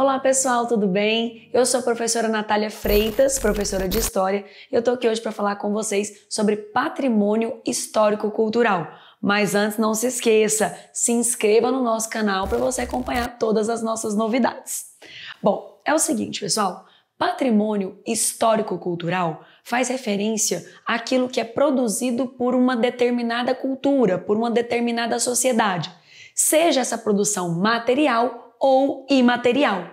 Olá pessoal, tudo bem? Eu sou a professora Natália Freitas, professora de História, e eu tô aqui hoje para falar com vocês sobre patrimônio histórico-cultural. Mas antes, não se esqueça, se inscreva no nosso canal para você acompanhar todas as nossas novidades. Bom, é o seguinte, pessoal, patrimônio histórico-cultural faz referência àquilo que é produzido por uma determinada cultura, por uma determinada sociedade, seja essa produção material ou imaterial.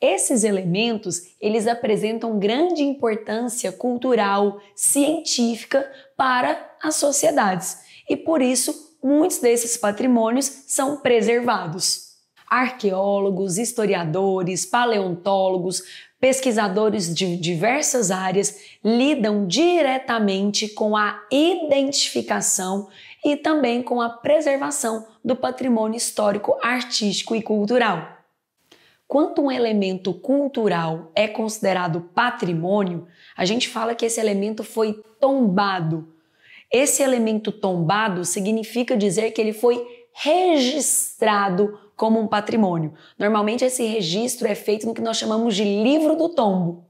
Esses elementos, eles apresentam grande importância cultural, científica para as sociedades e por isso muitos desses patrimônios são preservados. Arqueólogos, historiadores, paleontólogos, pesquisadores de diversas áreas lidam diretamente com a identificação e também com a preservação do patrimônio histórico, artístico e cultural. Quando um elemento cultural é considerado patrimônio, a gente fala que esse elemento foi tombado. Esse elemento tombado significa dizer que ele foi registrado como um patrimônio. Normalmente esse registro é feito no que nós chamamos de livro do tombo.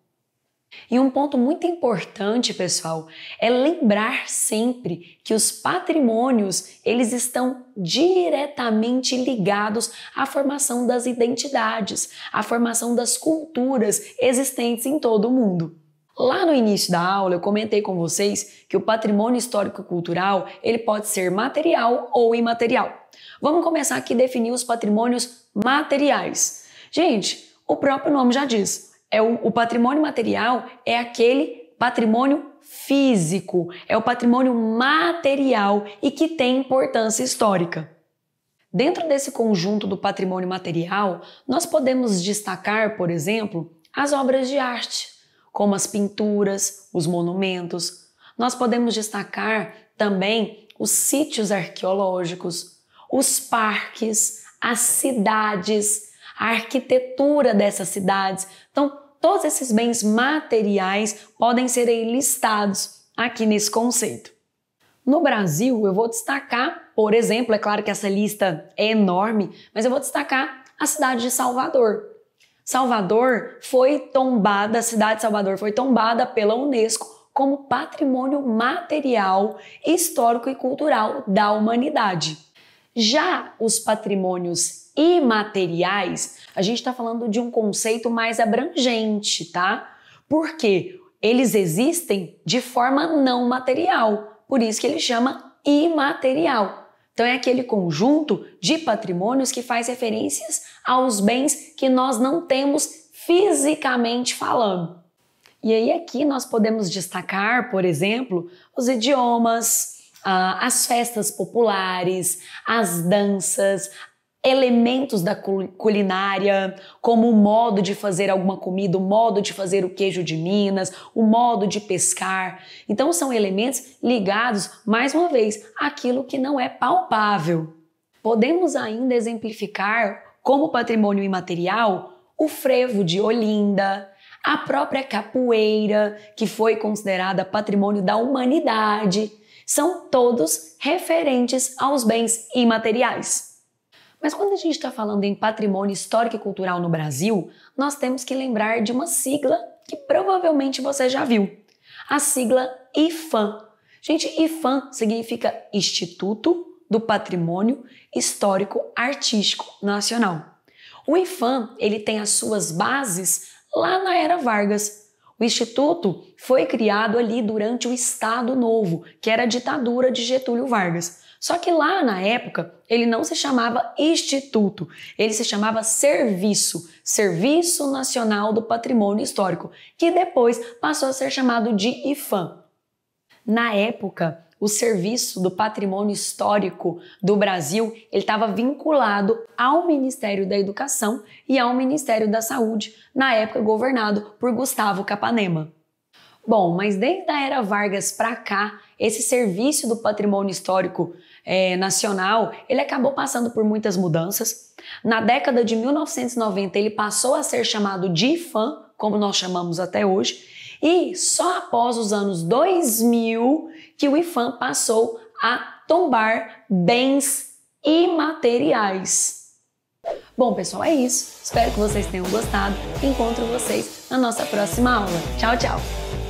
E um ponto muito importante, pessoal, é lembrar sempre que os patrimônios, eles estão diretamente ligados à formação das identidades, à formação das culturas existentes em todo o mundo. Lá no início da aula eu comentei com vocês que o patrimônio histórico cultural, ele pode ser material ou imaterial. Vamos começar aqui a definir os patrimônios materiais. Gente, o próprio nome já diz, é o, o patrimônio material é aquele patrimônio físico, é o patrimônio material e que tem importância histórica. Dentro desse conjunto do patrimônio material, nós podemos destacar, por exemplo, as obras de arte, como as pinturas, os monumentos. Nós podemos destacar também os sítios arqueológicos, os parques, as cidades, a arquitetura dessas cidades. Então, todos esses bens materiais podem ser listados aqui nesse conceito. No Brasil, eu vou destacar, por exemplo, é claro que essa lista é enorme, mas eu vou destacar a cidade de Salvador, Salvador foi tombada, a cidade de Salvador foi tombada pela Unesco como patrimônio material, histórico e cultural da humanidade. Já os patrimônios imateriais, a gente está falando de um conceito mais abrangente, tá? Porque eles existem de forma não material, por isso que ele chama imaterial. Então, é aquele conjunto de patrimônios que faz referências aos bens que nós não temos fisicamente falando. E aí, aqui nós podemos destacar, por exemplo, os idiomas, ah, as festas populares, as danças, elementos da culinária, como o modo de fazer alguma comida, o modo de fazer o queijo de Minas, o modo de pescar. Então são elementos ligados, mais uma vez, àquilo que não é palpável. Podemos ainda exemplificar como patrimônio imaterial o frevo de Olinda, a própria capoeira, que foi considerada patrimônio da humanidade, são todos referentes aos bens imateriais. Mas quando a gente está falando em patrimônio histórico e cultural no Brasil, nós temos que lembrar de uma sigla que provavelmente você já viu. A sigla IFAM. Gente, IFAM significa Instituto do Patrimônio Histórico Artístico Nacional. O IFAM, ele tem as suas bases lá na era Vargas, o Instituto foi criado ali durante o Estado Novo, que era a ditadura de Getúlio Vargas. Só que lá na época ele não se chamava Instituto, ele se chamava Serviço, Serviço Nacional do Patrimônio Histórico, que depois passou a ser chamado de IFAM. Na época, o serviço do patrimônio histórico do Brasil, ele estava vinculado ao Ministério da Educação e ao Ministério da Saúde, na época governado por Gustavo Capanema. Bom, mas desde a era Vargas para cá, esse serviço do patrimônio histórico é, nacional, ele acabou passando por muitas mudanças. Na década de 1990, ele passou a ser chamado de IFAM, como nós chamamos até hoje, e só após os anos 2000 que o IFAM passou a tombar bens imateriais. Bom, pessoal, é isso. Espero que vocês tenham gostado. Encontro vocês na nossa próxima aula. Tchau, tchau!